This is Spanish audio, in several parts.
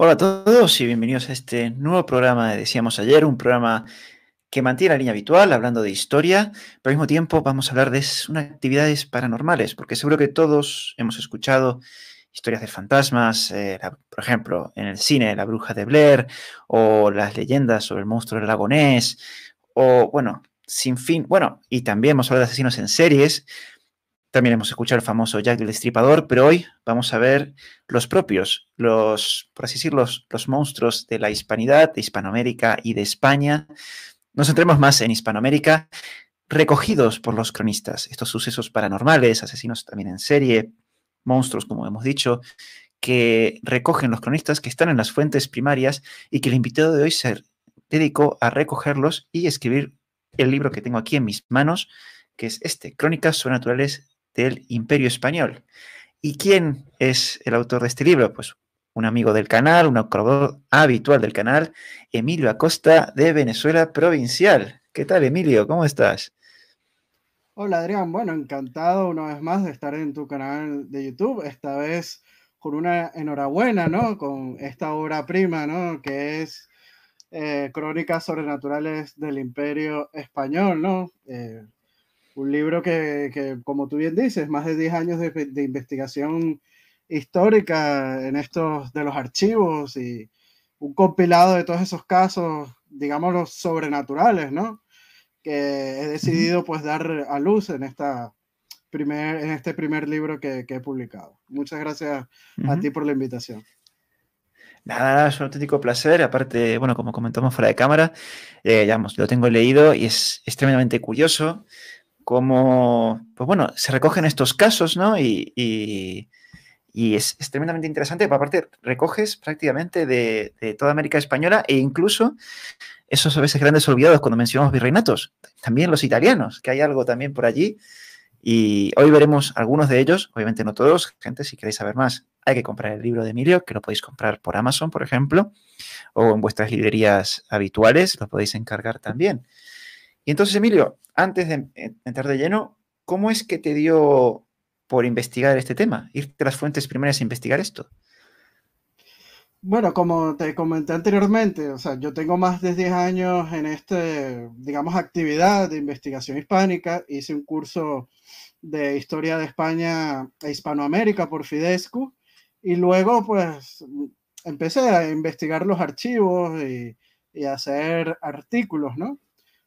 Hola a todos y bienvenidos a este nuevo programa Decíamos Ayer, un programa que mantiene la línea habitual, hablando de historia, pero al mismo tiempo vamos a hablar de actividades paranormales, porque seguro que todos hemos escuchado historias de fantasmas, eh, por ejemplo, en el cine La Bruja de Blair, o las leyendas sobre el monstruo del Ness, o bueno, sin fin, bueno, y también hemos hablado de asesinos en series, también hemos escuchado el famoso Jack el Destripador, pero hoy vamos a ver los propios, los, por así decirlo, los, monstruos de la hispanidad, de Hispanoamérica y de España. Nos centremos más en Hispanoamérica, recogidos por los cronistas, estos sucesos paranormales, asesinos también en serie, monstruos, como hemos dicho, que recogen los cronistas, que están en las fuentes primarias y que el invitado de hoy se dedicó a recogerlos y escribir el libro que tengo aquí en mis manos, que es este, Crónicas Sobrenaturales del Imperio Español. ¿Y quién es el autor de este libro? Pues un amigo del canal, un colaborador habitual del canal, Emilio Acosta de Venezuela Provincial. ¿Qué tal, Emilio? ¿Cómo estás? Hola, Adrián. Bueno, encantado una vez más de estar en tu canal de YouTube, esta vez con una enhorabuena, ¿no? Con esta obra prima, ¿no? Que es eh, Crónicas Sobrenaturales del Imperio Español, ¿no? Eh, un libro que, que, como tú bien dices, más de 10 años de, de investigación histórica en estos de los archivos y un compilado de todos esos casos, digamos, los sobrenaturales, ¿no? Que he decidido pues dar a luz en, esta primer, en este primer libro que, que he publicado. Muchas gracias a ti por la invitación. Nada, es un auténtico placer. Aparte, bueno, como comentamos fuera de cámara, eh, digamos, lo tengo leído y es, extremadamente curioso. Como, pues bueno, se recogen estos casos, ¿no? Y, es, tremendamente interesante, aparte recoges prácticamente de, de, toda América Española e incluso esos a veces grandes olvidados cuando mencionamos virreinatos, también los italianos, que hay algo también por allí. Y hoy veremos algunos de ellos, obviamente no todos, gente, si queréis saber más, hay que comprar el libro de Emilio, que lo podéis comprar por Amazon, por ejemplo, o en vuestras librerías habituales, lo podéis encargar también. Y entonces, Emilio, antes de entrar de lleno, ¿cómo es que te dio por investigar este tema? Irte a las fuentes primarias a investigar esto. Bueno, como te comenté anteriormente, o sea, yo tengo más de 10 años en esta, digamos, actividad de investigación hispánica. Hice un curso de historia de España e Hispanoamérica por Fidescu y luego pues empecé a investigar los archivos y, y hacer artículos, ¿no?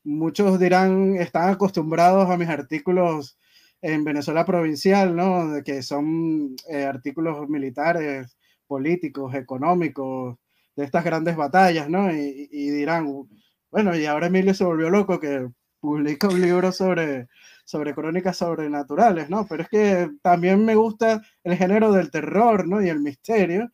muchos dirán, están acostumbrados a mis artículos en Venezuela provincial, ¿no? Que son eh, artículos militares, políticos, económicos, de estas grandes batallas, ¿no? Y, dirán, bueno, y ahora Emilio se volvió loco que publica un libro sobre, sobre crónicas sobrenaturales, ¿no? Pero es que también me gusta el género del terror, ¿no? Y el misterio.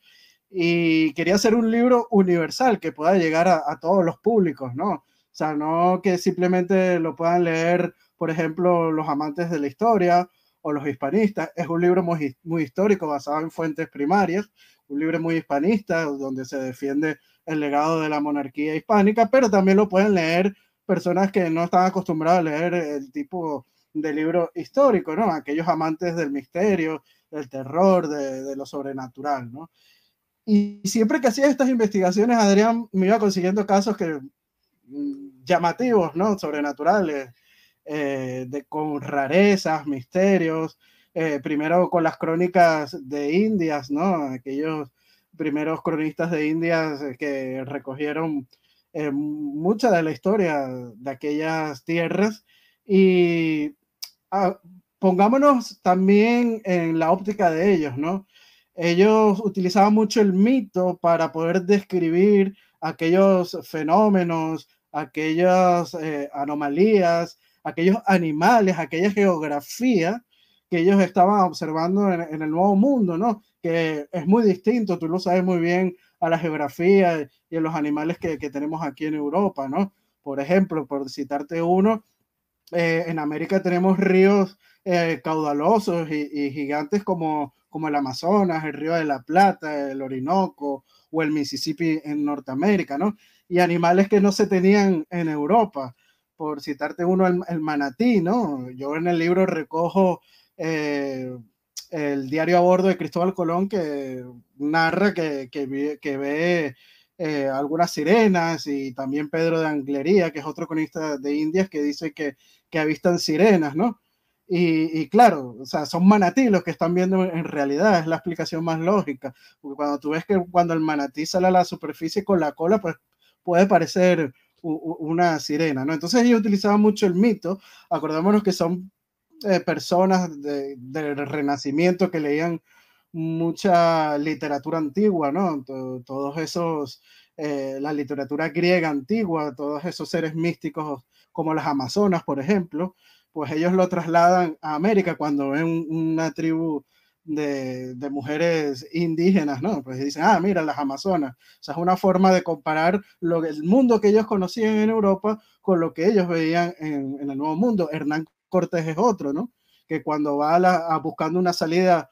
Y quería hacer un libro universal que pueda llegar a todos los públicos, ¿no? O sea, no que simplemente lo puedan leer, por ejemplo, los amantes de la historia o los hispanistas. Es un libro muy, muy histórico basado en fuentes primarias, un libro muy hispanista donde se defiende el legado de la monarquía hispánica, pero también lo pueden leer personas que no están acostumbradas a leer el tipo de libro histórico, ¿no? Aquellos amantes del misterio, del terror, de, de, lo sobrenatural, ¿no? Y siempre que hacía estas investigaciones, Adrián me iba consiguiendo casos que mm, llamativos, ¿no? Sobrenaturales, eh, de, con rarezas, misterios. Eh, primero con las crónicas de Indias, ¿no? Aquellos primeros cronistas de Indias eh, que recogieron mucha de la historia de aquellas tierras. Y ah, pongámonos también en la óptica de ellos, ¿no? Ellos utilizaban mucho el mito para poder describir aquellos fenómenos, aquellas eh, anomalías, aquellos animales, aquella geografía que ellos estaban observando en, el nuevo mundo, ¿no? Que es muy distinto, tú lo sabes muy bien, a la geografía y a los animales que, tenemos aquí en Europa, ¿no? Por ejemplo, por citarte uno, eh, en América tenemos ríos eh, caudalosos y, gigantes como, como el Amazonas, el Río de la Plata, el Orinoco o el Mississippi en Norteamérica, ¿no? y animales que no se tenían en Europa. Por citarte uno, el, manatí, ¿no? Yo en el libro recojo eh, el diario a bordo de Cristóbal Colón que narra que, que, ve eh, algunas sirenas y también Pedro de Anglería, que es otro cronista de Indias, que dice que, que avistan sirenas, ¿no? Y, y, claro, o sea, son manatí los que están viendo en realidad, es la explicación más lógica. Porque cuando tú ves que cuando el manatí sale a la superficie con la cola, pues puede parecer una sirena, ¿no? Entonces ellos utilizaban mucho el mito, acordémonos que son eh, personas del Renacimiento que leían mucha literatura antigua, ¿no? todos esos, eh, la literatura griega antigua, todos esos seres místicos como las Amazonas, por ejemplo, pues ellos lo trasladan a América cuando ven una tribu de, mujeres indígenas, ¿no? Pues dicen, ah, mira, las amazonas. O sea, es una forma de comparar lo, el mundo que ellos conocían en Europa con lo que ellos veían en, el Nuevo Mundo. Hernán Cortés es otro, ¿no? Que cuando va a buscando una salida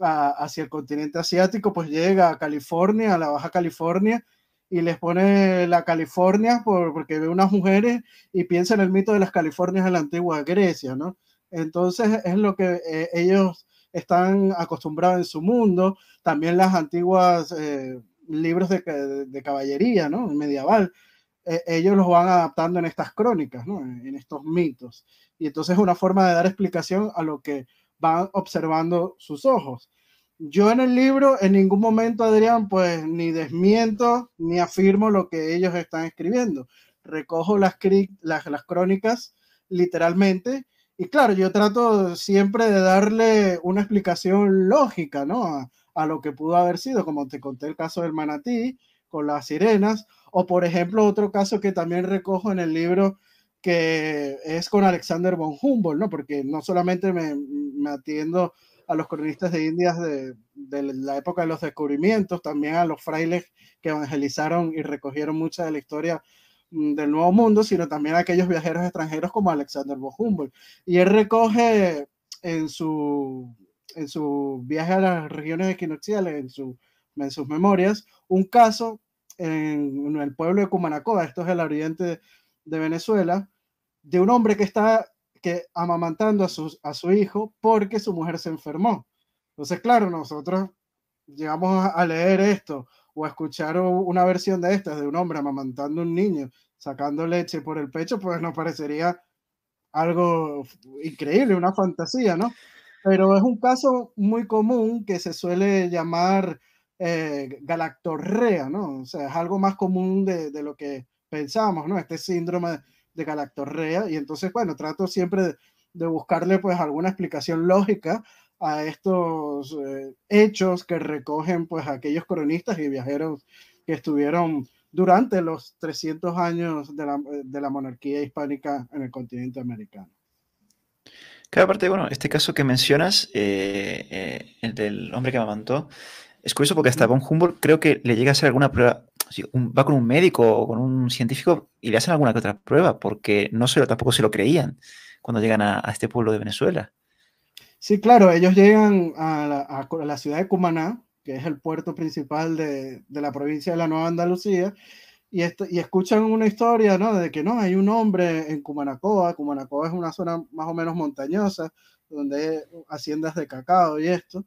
hacia el continente asiático, pues llega a California, a la Baja California, y les pone la California porque ve unas mujeres y piensa en el mito de las Californias de la antigua Grecia, ¿no? Entonces es lo que eh, ellos están acostumbrados en su mundo, también las antiguas eh, libros de, caballería, ¿no? Medieval, eh, ellos los van adaptando en estas crónicas, En, estos mitos. Y entonces es una forma de dar explicación a lo que van observando sus ojos. Yo en el libro, en ningún momento, Adrián, pues ni desmiento ni afirmo lo que ellos están escribiendo. Recojo las, las, las crónicas literalmente y claro, yo trato siempre de darle una explicación lógica, ¿no? A, lo que pudo haber sido, como te conté el caso del manatí con las sirenas, o por ejemplo otro caso que también recojo en el libro que es con Alexander von Humboldt, ¿no? Porque no solamente me, atiendo a los cronistas de Indias de, de, la época de los descubrimientos, también a los frailes que evangelizaron y recogieron mucha de la historia Mm, del Nuevo Mundo, sino también aquellos viajeros extranjeros como Alexander von Humboldt. Y él recoge en su, en su viaje a las regiones equinocciales, en, su, en sus memorias, un caso en, el pueblo de Cumanacoa, esto es el oriente de Venezuela, de un hombre que está que amamantando a su, a su hijo porque su mujer se enfermó. Entonces, claro, nosotros llegamos a leer esto o escuchar una versión de estas de un hombre amamantando a un niño, sacando leche por el pecho, pues nos parecería algo increíble, una fantasía, ¿no? Pero es un caso muy común que se suele llamar eh, galactorrea, ¿no? O sea, es algo más común de, lo que pensamos, ¿no? Este síndrome de galactorrea. Y entonces, bueno, trato siempre de, de buscarle pues alguna explicación lógica a estos eh, hechos que recogen pues aquellos cronistas y viajeros que estuvieron durante los 300 años eh, de la, monarquía hispánica en el continente americano. Claro, aparte, bueno, este caso que mencionas, eh, el del hombre que amantó es curioso porque hasta Von Humboldt creo que le llega a hacer alguna prueba, un, va con un médico o con un científico y le hacen alguna que otra prueba, porque no se tampoco se lo creían cuando llegan a este pueblo de Venezuela. Sí, claro, ellos llegan a la, ciudad de Cumaná, que es el puerto principal de, la provincia de la Nueva Andalucía, y, esto, y, escuchan una historia, ¿no? De que no, hay un hombre en Cumanacoa, Cumanacoa es una zona más o menos montañosa, donde hay haciendas de cacao y esto,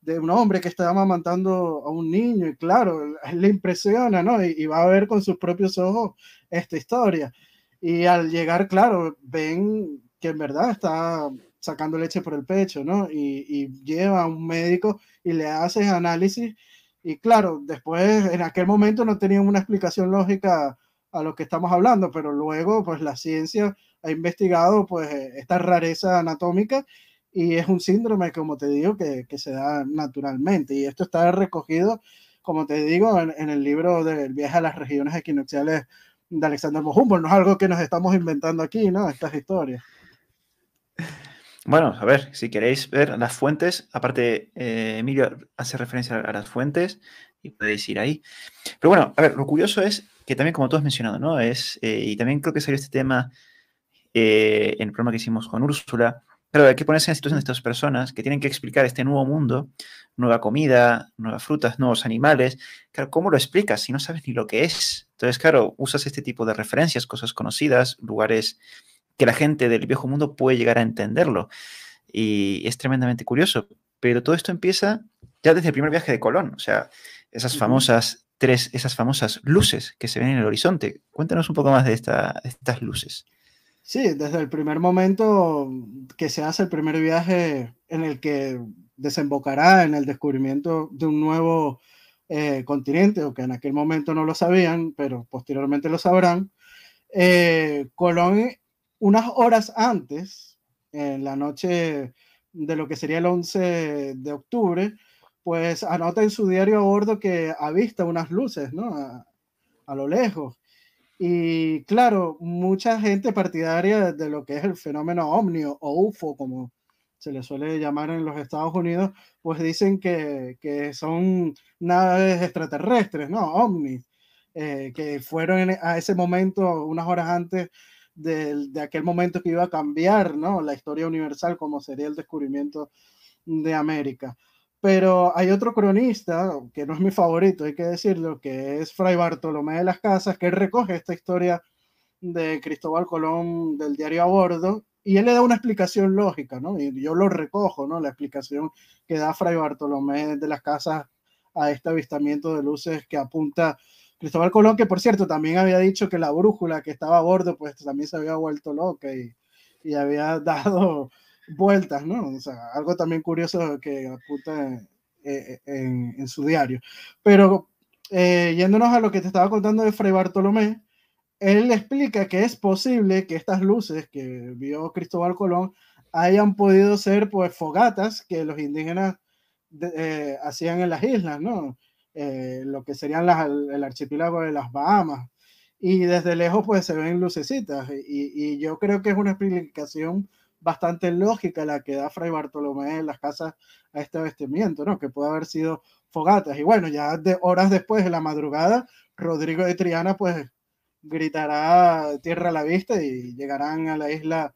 de un hombre que está amamantando a un niño, y claro, le impresiona, ¿no? y va a ver con sus propios ojos esta historia. Y al llegar, claro, ven que en verdad está sacando leche por el pecho, ¿no? Y, lleva a un médico y le hace análisis. Y claro, después, en aquel momento no tenían una explicación lógica a lo que estamos hablando, pero luego, pues la ciencia ha investigado, pues, eh, esta rareza anatómica y es un síndrome, como te digo, que, se da naturalmente. Y esto está recogido, como te digo, en, el libro del viaje a las regiones equinoxiales de Alexander Humboldt. Pues, no es algo que nos estamos inventando aquí, ¿no? Estas historias. Bueno, a ver, si queréis ver las fuentes, aparte eh, Emilio hace referencia a las fuentes y podéis ir ahí. Pero bueno, a ver, lo curioso es que también como tú has mencionado, ¿no? Es, eh, y también creo que salió este tema eh, en el programa que hicimos con Úrsula, claro, hay que ponerse en situación de estas personas que tienen que explicar este nuevo mundo, nueva comida, nuevas frutas, nuevos animales. Claro, ¿cómo lo explicas si no sabes ni lo que es? Entonces, claro, usas este tipo de referencias, cosas conocidas, lugares que la gente del viejo mundo puede llegar a entenderlo. Y es tremendamente curioso. Pero todo esto empieza ya desde el primer viaje de Colón, o sea, esas famosas tres, esas famosas luces que se ven en el horizonte. Cuéntanos un poco más de, estas luces. Sí, desde el primer momento que se hace el primer viaje en el que desembocará en el descubrimiento de un nuevo eh, continente, o que en aquel momento no lo sabían, pero posteriormente lo sabrán, eh, Colón unas horas antes, en la noche de lo que sería el 11 de octubre, pues anota en su diario a que ha visto unas luces, ¿no? A, lo lejos. Y claro, mucha gente partidaria de lo que es el fenómeno ovnio o UFO, como se le suele llamar en los Estados Unidos, pues dicen que, son naves extraterrestres, ¿no? Omnis, eh, que fueron a ese momento, unas horas antes, de, aquel momento que iba a cambiar ¿no? la historia universal, como sería el descubrimiento de América. Pero hay otro cronista, que no es mi favorito, hay que decirlo, que es Fray Bartolomé de las Casas, que recoge esta historia de Cristóbal Colón del diario a bordo y él le da una explicación lógica, ¿no? Y yo lo recojo, ¿no? La explicación que da Fray Bartolomé de las Casas a este avistamiento de luces que apunta Cristóbal Colón, que por cierto también había dicho que la brújula que estaba a bordo, pues también se había vuelto loca y, y había dado vueltas, ¿no? O sea, algo también curioso que apunta eh, eh, en, su diario. Pero eh, yéndonos a lo que te estaba contando de Fray Bartolomé, él explica que es posible que estas luces que vio Cristóbal Colón hayan podido ser pues fogatas que los indígenas hacían en las islas, ¿no? Eh, lo que serían el archipiélago de las Bahamas. Y desde lejos pues se ven lucecitas y, yo creo que es una explicación bastante lógica la que da Fray Bartolomé en las casas a este vestimiento, ¿no? Que puede haber sido fogatas. Y bueno, ya de horas después de la madrugada, Rodrigo de Triana pues gritará tierra a la vista y llegarán a la isla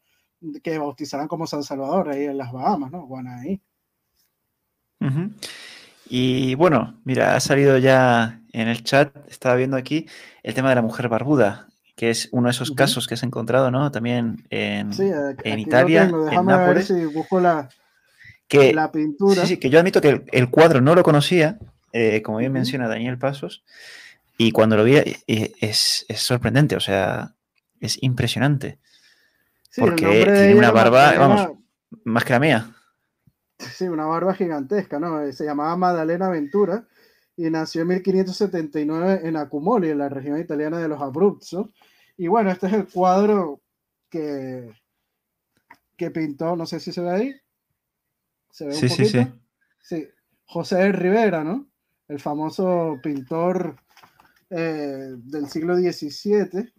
que bautizarán como San Salvador, ahí en las Bahamas, ¿no? ahí y bueno, mira, ha salido ya en el chat, estaba viendo aquí el tema de la mujer barbuda, que es uno de esos casos que has encontrado, ¿no? También en, Italia, en Nápoles. que, la pintura. Sí, que yo admito que el, cuadro no lo conocía, eh, como bien menciona Daniel Pasos, y cuando lo vi eh, eh, es, sorprendente, o sea, es impresionante. porque tiene una barba, vamos, más que la mía. Sí, una barba gigantesca, ¿no? Eh, se llamaba Madalena Ventura y nació en 1579 en Acumoli, en la región italiana de los Abruzzo. Y bueno, este es el cuadro que, que pintó, no sé si se ve ahí. ¿Se ve sí, un poquito? sí, sí. Sí, José Rivera, ¿no? El famoso pintor eh, del siglo XVII,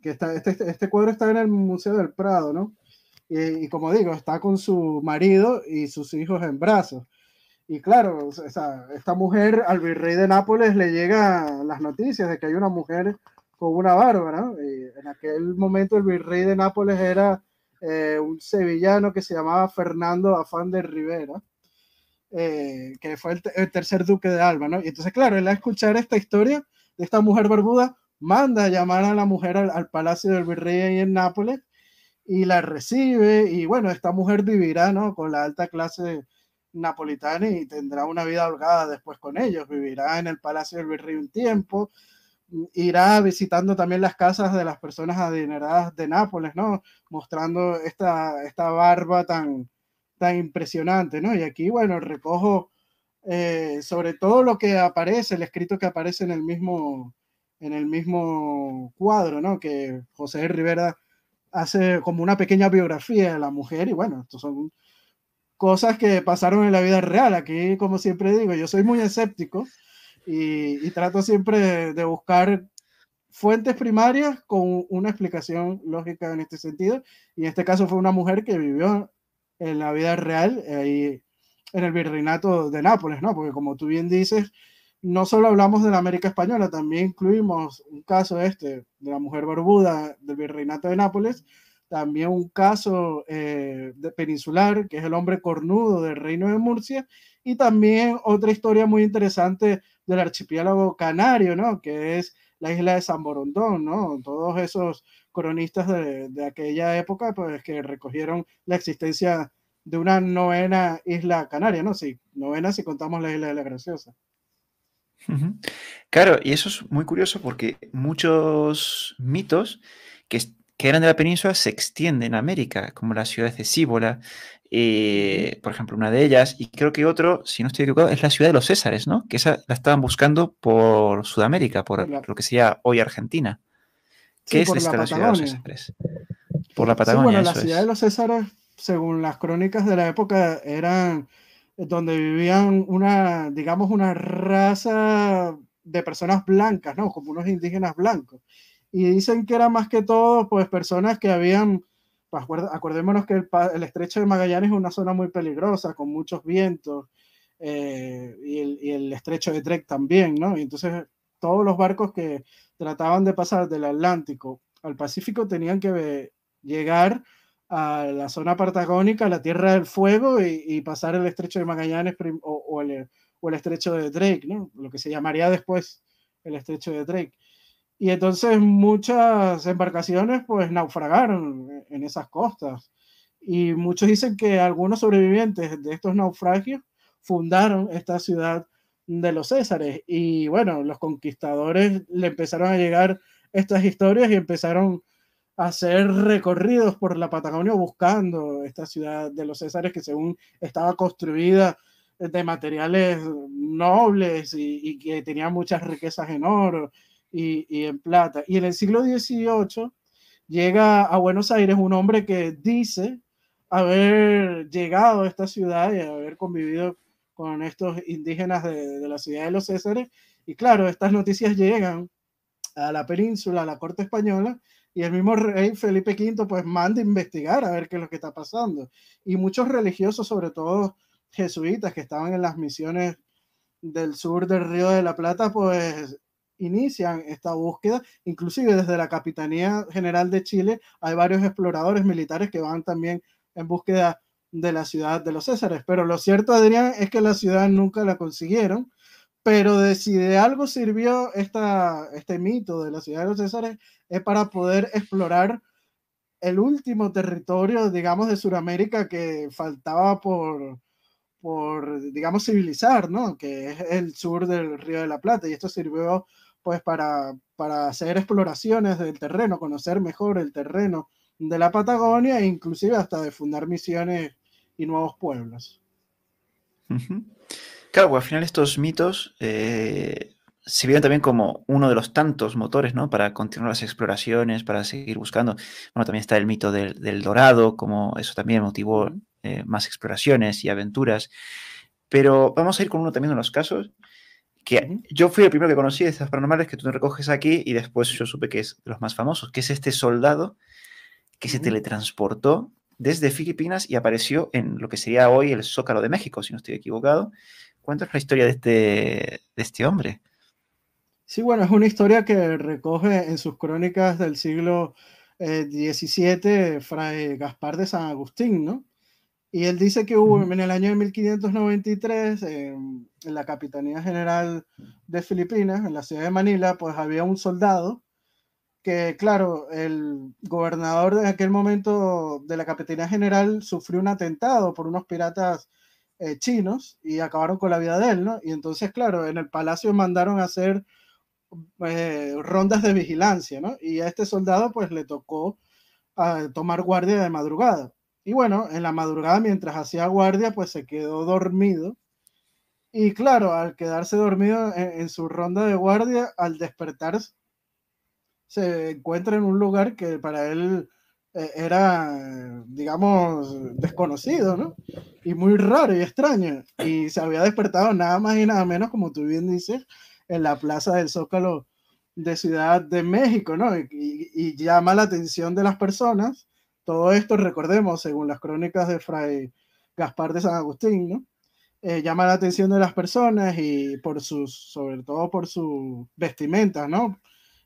que está, este, este cuadro está en el Museo del Prado, ¿no? Y, como digo, está con su marido y sus hijos en brazos. Y claro, esta mujer al virrey de Nápoles le llega las noticias de que hay una mujer con una bárbara. en aquel momento el virrey de Nápoles era eh, un sevillano que se llamaba Fernando Afán de Rivera, eh, que fue el, tercer duque de Alba, ¿no? Y entonces, claro, al escuchar esta historia de esta mujer barbuda, manda a llamar a la mujer al palacio del virrey ahí en Nápoles y la recibe. Y bueno, esta mujer vivirá ¿no? con la alta clase napolitana y tendrá una vida holgada después con ellos. Vivirá en el Palacio del Virrey un tiempo, mm, irá visitando también las casas de las personas adineradas de Nápoles, ¿no? Mostrando esta, esta barba tan, tan impresionante, ¿no? Y aquí, bueno, recojo eh, sobre todo lo que aparece, el escrito que aparece en el mismo, en el mismo cuadro, ¿no? Que José Rivera hace como una pequeña biografía de la mujer y bueno, estos son cosas que pasaron en la vida real. Aquí, como siempre digo, yo soy muy escéptico y, trato siempre de, buscar fuentes primarias con una explicación lógica en este sentido. Y en este caso fue una mujer que vivió en la vida real eh, ahí en el virreinato de Nápoles, ¿no? Porque como tú bien dices, no solo hablamos de la América Española, también incluimos un caso este de la mujer barbuda del virreinato de Nápoles, también un caso eh, de peninsular, que es el hombre cornudo del reino de Murcia, y también otra historia muy interesante del archipiélago canario, ¿no? Que es la isla de San Borondón, ¿no? Todos esos cronistas de, aquella época, pues que recogieron la existencia de una novena isla canaria, ¿no? Sí, novena si contamos la isla de la Graciosa. Claro, y eso es muy curioso porque muchos mitos que, eran de la península se extienden a América, como la ciudad de Cíbola, eh, por ejemplo, una de ellas, y creo que otro, si no estoy equivocado, es la ciudad de los Césares, ¿no? Que esa la estaban buscando por Sudamérica, por lo que sería hoy Argentina. ¿Qué es la, ciudad de los Césares? Por la Patagonia. bueno, la ciudad de los Césares, según las crónicas de la época, eran eh, donde vivían una, digamos, una raza de personas blancas, ¿no? Como unos indígenas blancos. Y dicen que era más que todo, pues, personas que habían, pues, acordémonos que el, estrecho de Magallanes es una zona muy peligrosa, con muchos vientos, eh, y, el, y, el, estrecho de Trek también, ¿no? Y entonces todos los barcos que trataban de pasar del Atlántico al Pacífico tenían que llegar a la zona patagónica, la Tierra del Fuego y, pasar el estrecho de Magallanes o, el, estrecho de Drake, lo que se llamaría después el estrecho de Drake. Y entonces muchas embarcaciones pues naufragaron en esas costas. Y muchos dicen que algunos sobrevivientes de estos naufragios fundaron esta ciudad de los Césares. Y bueno, los conquistadores le empezaron a llegar estas historias y empezaron hacer recorridos por la Patagonia buscando esta ciudad de los Césares que según estaba construida de materiales nobles y, que tenía muchas riquezas en oro y, en plata. Y en el siglo XVIII llega a Buenos Aires un hombre que dice haber llegado a esta ciudad y haber convivido con estos indígenas de la ciudad de los Césares. Y claro, estas noticias llegan a la península, a la corte española, y el mismo rey Felipe V pues manda a investigar a ver qué es lo que está pasando. Y muchos religiosos, sobre todo jesuitas que estaban en las misiones del sur del Río de la Plata, pues inician esta búsqueda, inclusive desde la Capitanía General de Chile hay varios exploradores militares que van también en búsqueda de la ciudad de los Césares. Pero lo cierto, Adrián, es que la ciudad nunca la consiguieron pero si de algo sirvió esta, este mito de la ciudad de los Césares es para poder explorar el último territorio, digamos, de Sudamérica que faltaba por, por, digamos, civilizar, ¿no? Que es el sur del Río de la Plata. Y esto sirvió, pues, para, hacer exploraciones del terreno, conocer mejor el terreno de la Patagonia e inclusive hasta de fundar misiones y nuevos pueblos. Claro, al final estos mitos eh, se vieron también como uno de los tantos motores, ¿no? Para continuar las exploraciones, para seguir buscando. Bueno, también está el mito del, dorado, como eso también motivó eh, más exploraciones y aventuras. Pero vamos a ir con uno también de los casos que yo fui el primero que conocí de estas paranormales que tú recoges aquí y después yo supe que es de los más famosos, que es este soldado que se teletransportó desde Filipinas y apareció en lo que sería hoy el Zócalo de México, si no estoy equivocado, cuéntanos la historia de este, de este hombre. Sí, bueno, es una historia que recoge en sus crónicas del siglo XVII eh, Fray Gaspar de San Agustín, ¿no? Y él dice que hubo en el año de 1593, en la Capitanía General de Filipinas, en la ciudad de Manila, pues había un soldado que, claro, el gobernador de aquel momento de la Capitanía General sufrió un atentado por unos piratas eh, chinos y acabaron con la vida de él, ¿no? Y entonces, claro, en el palacio mandaron a hacer eh, rondas de vigilancia, ¿no? Y a este soldado pues le tocó ah, tomar guardia de madrugada. Y bueno, en la madrugada mientras hacía guardia pues se quedó dormido. Y claro, al quedarse dormido en, en su ronda de guardia, al despertar se encuentra en un lugar que para él eh, era, digamos, desconocido, ¿no? Y muy raro y extraño. Y se había despertado nada más y nada menos, como tú bien dices, en la Plaza del Zócalo de Ciudad de México, ¿no? Y, llama la atención de las personas. Todo esto, recordemos, según las crónicas de Fray Gaspar de San Agustín, ¿no? Eh, llama la atención de las personas y por sus, sobre todo por sus vestimentas, ¿no?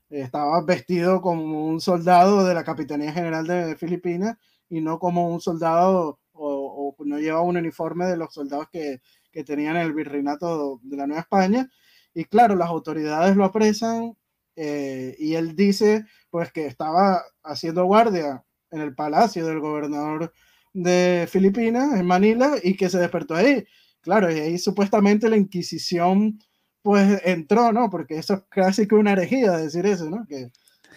estaba vestido como un soldado de la Capitanía General de Filipinas y no como un soldado o, no llevaba un uniforme de los soldados que, que tenían el virreinato de la Nueva España. Y claro, las autoridades lo apresan eh, y él dice pues que estaba haciendo guardia en el palacio del gobernador de Filipinas, en Manila, y que se despertó ahí. Claro, y ahí supuestamente la Inquisición pues entró, ¿no? Porque eso es casi que una herejía decir eso, ¿no? Que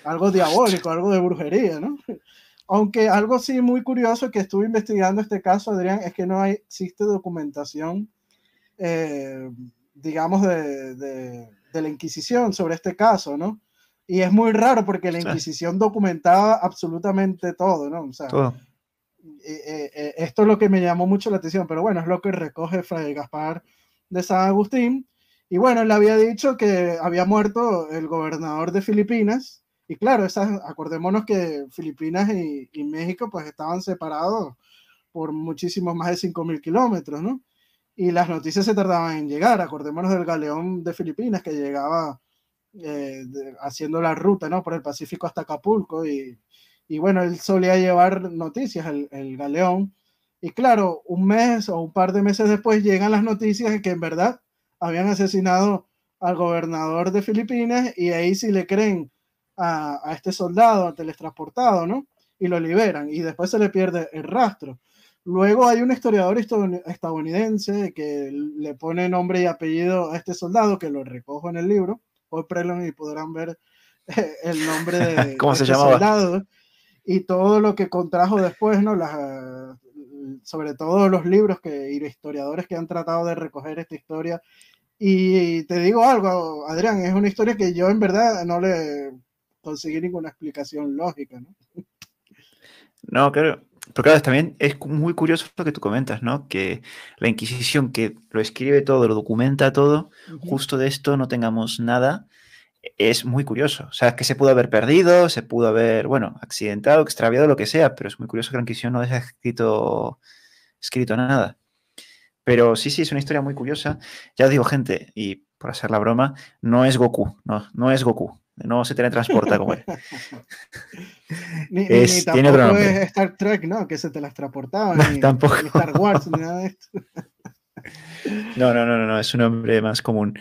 algo diabólico, algo de brujería, ¿no? Aunque algo sí muy curioso que estuve investigando este caso, Adrián, es que no existe documentación, eh, digamos, de, de, la Inquisición sobre este caso, ¿no? Y es muy raro porque la Inquisición documentaba absolutamente todo, ¿no? O sea, eh, eh, esto es lo que me llamó mucho la atención, pero bueno, es lo que recoge Fray Gaspar de San Agustín y bueno, le había dicho que había muerto el gobernador de Filipinas. Y claro, esas, acordémonos que Filipinas y, México pues estaban separados por muchísimos más de 5.000 kilómetros, ¿no? Y las noticias se tardaban en llegar. Acordémonos del galeón de Filipinas que llegaba eh, haciendo la ruta, ¿no? Por el Pacífico hasta Acapulco. Y, bueno, él solía llevar noticias, el, el galeón. Y claro, un mes o un par de meses después llegan las noticias que en verdad habían asesinado al gobernador de Filipinas y ahí sí le creen a, a este soldado, teletransportado, ¿no? Y lo liberan y después se le pierde el rastro. Luego hay un historiador estadounidense que le pone nombre y apellido a este soldado, que lo recojo en el libro. Hoy y podrán ver eh, el nombre de, ¿Cómo se este soldado y todo lo que contrajo después, ¿no? Las, sobre todo los libros que, y historiadores que han tratado de recoger esta historia y te digo algo, Adrián, es una historia que yo en verdad no le conseguí ninguna explicación lógica, ¿no? No, claro. Pero claro, también es muy curioso lo que tú comentas, ¿no? Que la Inquisición, que lo escribe todo, lo documenta todo, justo de esto no tengamos nada, es muy curioso. O sea, es que se pudo haber perdido, se pudo haber, bueno, accidentado, extraviado, lo que sea, pero es muy curioso que la Inquisición no haya escrito, escrito nada. Pero sí, sí, es una historia muy curiosa. Ya digo, gente, y por hacer la broma, no es Goku, no, no es Goku. No se teletransporta como él. es, Star Trek, ¿no? Que se teletransportaba. ni, tampoco. Star Wars, ni nada de esto. no, no, no, no, es un nombre más común.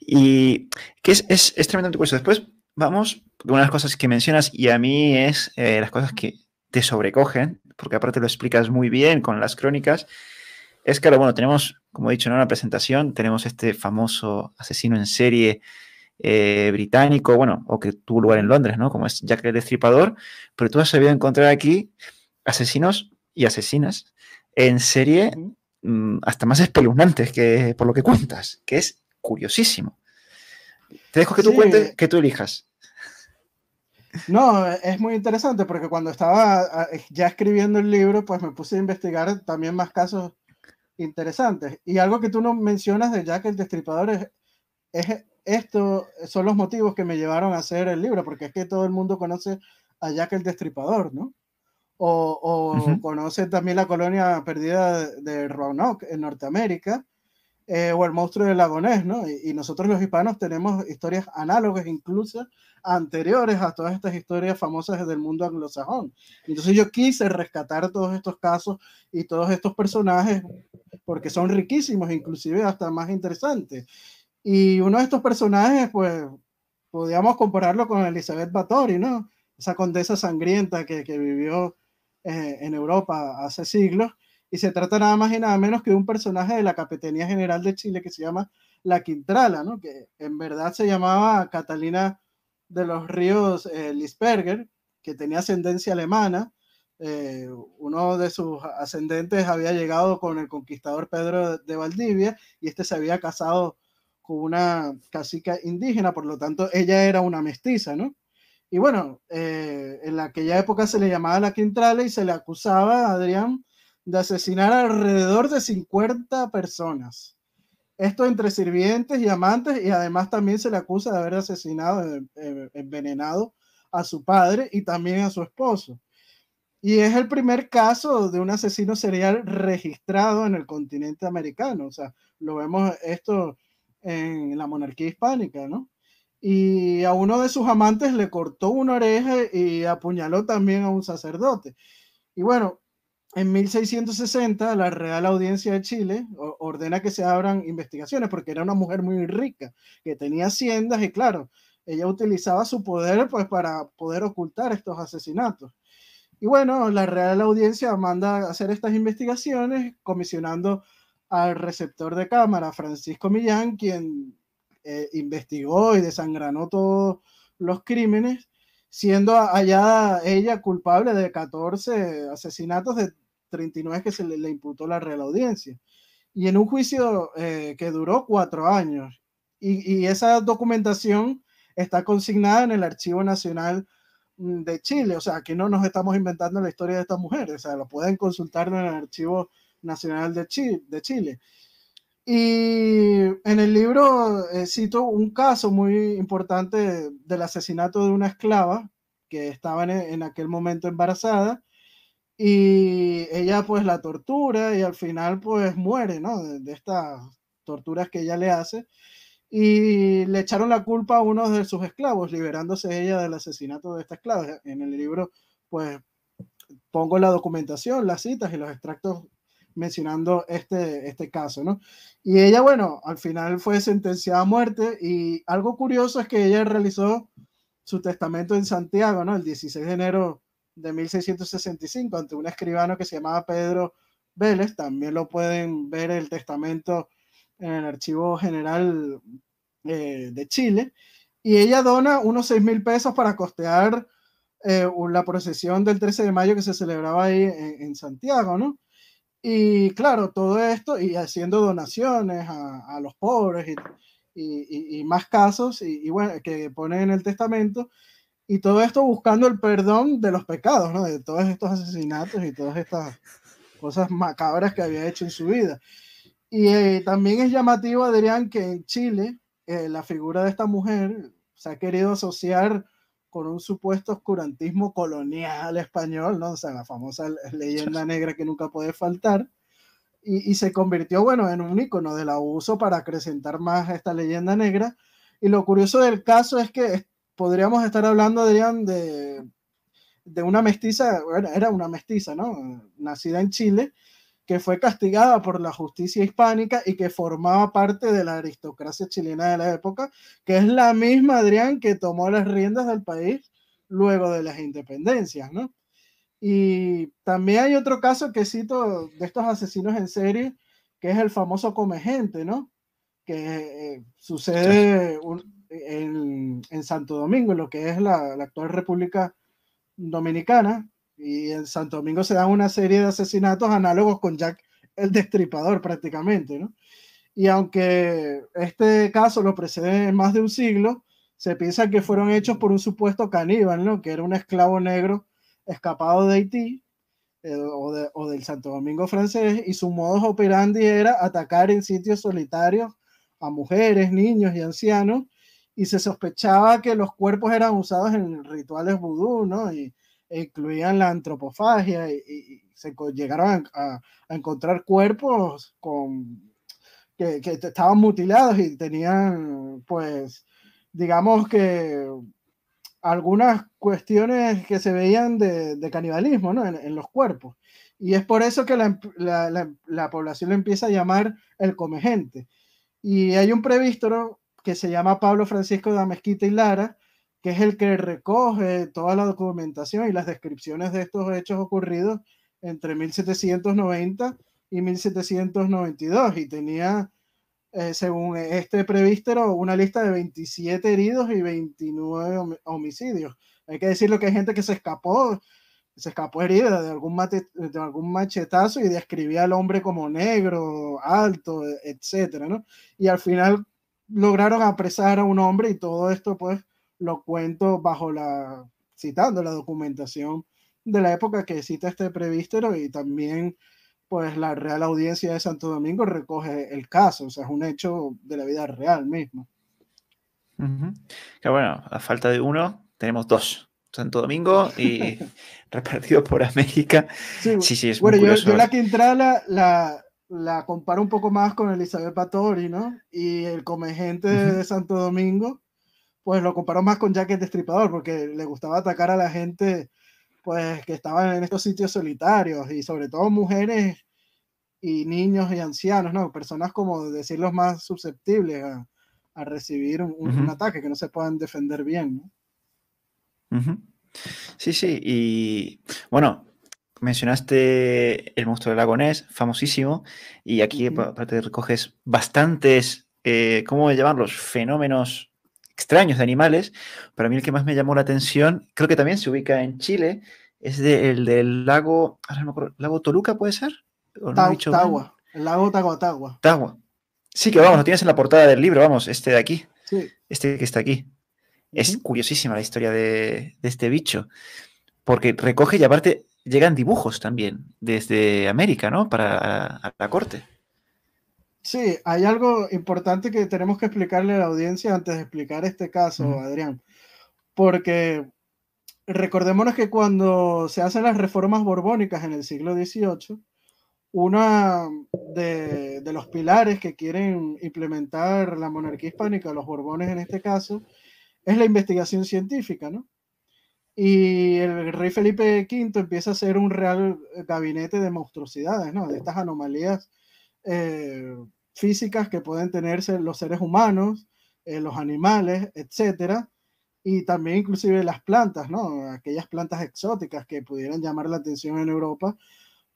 Y que es, es, es tremendamente curioso. Después vamos, una de las cosas que mencionas, y a mí es eh, las cosas que te sobrecogen, porque aparte lo explicas muy bien con las crónicas, es que, bueno, tenemos, como he dicho en una presentación, tenemos este famoso asesino en serie eh, británico, bueno, o que tuvo lugar en Londres, ¿no? Como es Jack el Destripador, pero tú has sabido encontrar aquí asesinos y asesinas en serie mm, hasta más espeluznantes que por lo que cuentas, que es curiosísimo. Te dejo que tú cuentes, que tú elijas. No, es muy interesante porque cuando estaba ah, ya escribiendo el libro, pues me puse a investigar también más casos interesantes. Y algo que tú no mencionas de Jack el Destripador es, esto, son los motivos que me llevaron a hacer el libro, porque es que todo el mundo conoce a Jack el Destripador, ¿no? O, conoce también la colonia perdida de, Roanoke en Norteamérica, eh, o el monstruo del lagonés, ¿no? y, nosotros los hispanos tenemos historias análogas, incluso anteriores a todas estas historias famosas del mundo anglosajón. Entonces yo quise rescatar todos estos casos y todos estos personajes porque son riquísimos, inclusive hasta más interesantes. Y uno de estos personajes, pues, podríamos compararlo con Elizabeth Bathory, ¿no? Esa condesa sangrienta que, vivió eh, en Europa hace siglos. Y se trata nada más y nada menos que de un personaje de la Capitanía General de Chile que se llama La Quintrala, ¿no? Que en verdad se llamaba Catalina de los Ríos eh, Lisperger, que tenía ascendencia alemana eh, uno de sus ascendentes había llegado con el conquistador Pedro de Valdivia y este se había casado con una cacica indígena, por lo tanto ella era una mestiza, ¿no? Y bueno, eh, en aquella época se le llamaba la Quintrala y se le acusaba a Adrián de asesinar alrededor de 50 personas. Esto entre sirvientes y amantes, y además también se le acusa de haber asesinado, eh, envenenado a su padre y también a su esposo. Y es el primer caso de un asesino serial registrado en el continente americano. O sea, lo vemos esto en la monarquía hispánica, ¿no? Y a uno de sus amantes le cortó una oreja y apuñaló también a un sacerdote. Y bueno, en 1660 la Real Audiencia de Chile ordena que se abran investigaciones porque era una mujer muy rica, que tenía haciendas y claro, ella utilizaba su poder pues para poder ocultar estos asesinatos. Y bueno, la Real Audiencia manda a hacer estas investigaciones comisionando al receptor de cámara, Francisco Millán, quien eh, investigó y desangranó todos los crímenes, siendo hallada ella culpable de 14 asesinatos de 39 que se le, le imputó la Real Audiencia. Y en un juicio eh, que duró cuatro años. Y, y esa documentación está consignada en el Archivo Nacional Mm, de Chile, o sea, que no nos estamos inventando la historia de estas mujeres, o sea, lo pueden consultar en el Archivo Nacional de Chile. De Chile. Y en el libro eh, cito un caso muy importante del asesinato de una esclava que estaba en, aquel momento embarazada y ella pues la tortura y al final pues muere, ¿no? de estas torturas que ella le hace y le echaron la culpa a uno de sus esclavos, liberándose ella del asesinato de esta esclava. En el libro, pues, pongo la documentación, las citas y los extractos mencionando este, este caso, ¿no? Y ella, bueno, al final fue sentenciada a muerte y algo curioso es que ella realizó su testamento en Santiago, ¿no? El 16 de enero de 1665, ante un escribano que se llamaba Pedro Vélez, también lo pueden ver el testamento en el Archivo General eh, de Chile, y ella dona unos 6 mil pesos para costear eh, la procesión del 13 de mayo que se celebraba ahí en, Santiago, ¿no? Y claro, todo esto y haciendo donaciones a, los pobres y, más casos y, bueno, que pone en el testamento. Y todo esto buscando el perdón de los pecados, ¿no? De todos estos asesinatos y todas estas cosas macabras que había hecho en su vida. Y eh, también es llamativo, Adrián, que en Chile eh, la figura de esta mujer se ha querido asociar con un supuesto oscurantismo colonial español, ¿no? O sea, la famosa leyenda negra que nunca puede faltar. Y, se convirtió, bueno, en un icono del abuso para acrecentar más esta leyenda negra. Y lo curioso del caso es que podríamos estar hablando, Adrián, de, de una mestiza, era una mestiza, ¿no? Nacida en Chile, que fue castigada por la justicia hispánica y que formaba parte de la aristocracia chilena de la época, que es la misma Adrián que tomó las riendas del país luego de las independencias, ¿no? Y también hay otro caso que cito de estos asesinos en serie, que es el famoso Comegente, ¿no? Que eh, sucede en, Santo Domingo, lo que es la actual República Dominicana, y en Santo Domingo se dan una serie de asesinatos análogos con Jack el Destripador prácticamente, ¿no? Y aunque este caso lo precede en más de un siglo, se piensa que fueron hechos por un supuesto caníbal, ¿no? Que era un esclavo negro escapado de Haití eh, o, del Santo Domingo francés y su modus operandi era atacar en sitios solitarios a mujeres, niños y ancianos y se sospechaba que los cuerpos eran usados en rituales vudú, ¿no? incluían la antropofagia y, se llegaron a, encontrar cuerpos con, que, estaban mutilados y tenían, pues, digamos que algunas cuestiones que se veían de, canibalismo en, los cuerpos. Y es por eso que la, población lo empieza a llamar el comegente. Y hay un previsto que se llama Pablo Francisco de Mezquita y Lara, que es el que recoge toda la documentación y las descripciones de estos hechos ocurridos entre 1790 y 1792 y tenía, eh, según este prevístero, una lista de 27 heridos y 29 homicidios. Hay que decirlo que hay gente que se escapó, se escapó herida de algún, mate, de algún machetazo y describía al hombre como negro, alto, etcétera, Y al final lograron apresar a un hombre y todo esto, pues, lo cuento bajo la, citando la documentación de la época que cita este prevístero y también pues la Real Audiencia de Santo Domingo recoge el caso, o sea, es un hecho de la vida real mismo. Que bueno, a falta de uno, tenemos dos. Santo Domingo y repartidos por América. Sí, sí, es bueno, curioso. yo, la que la, la, la comparo un poco más con Elizabeth Patori, ¿no? Y el comegente de Santo Domingo, pues lo comparó más con Jack el Destripador, porque le gustaba atacar a la gente pues que estaban en estos sitios solitarios y sobre todo mujeres y niños y ancianos, ¿no? Personas como decir los más susceptibles a, recibir un, ataque, que no se puedan defender bien, Sí, sí, y bueno, mencionaste el monstruo del lago famosísimo, y aquí te recoges bastantes, eh, ¿cómo llamarlos? Fenómenos extraños de animales, para mí el que más me llamó la atención, creo que también se ubica en Chile, es el del lago, ahora no me ¿lago Toluca puede ser? ¿O no el lago Tagua. Sí, que vamos, lo tienes en la portada del libro, vamos, este de aquí. Este que está aquí. Es curiosísima la historia de, este bicho, porque recoge y aparte llegan dibujos también desde América, ¿no? Para la corte. Sí, hay algo importante que tenemos que explicarle a la audiencia antes de explicar este caso, Adrián, porque recordémonos que cuando se hacen las reformas borbónicas en el siglo XVIII, uno de, los pilares que quieren implementar la monarquía hispánica, los borbones en este caso, es la investigación científica, ¿no? Y el rey Felipe V empieza a ser un real gabinete de monstruosidades, ¿no? De estas anomalías eh, físicas que pueden tenerse los seres humanos, eh, los animales, etcétera, y también inclusive las plantas, ¿no? Aquellas plantas exóticas que pudieran llamar la atención en Europa,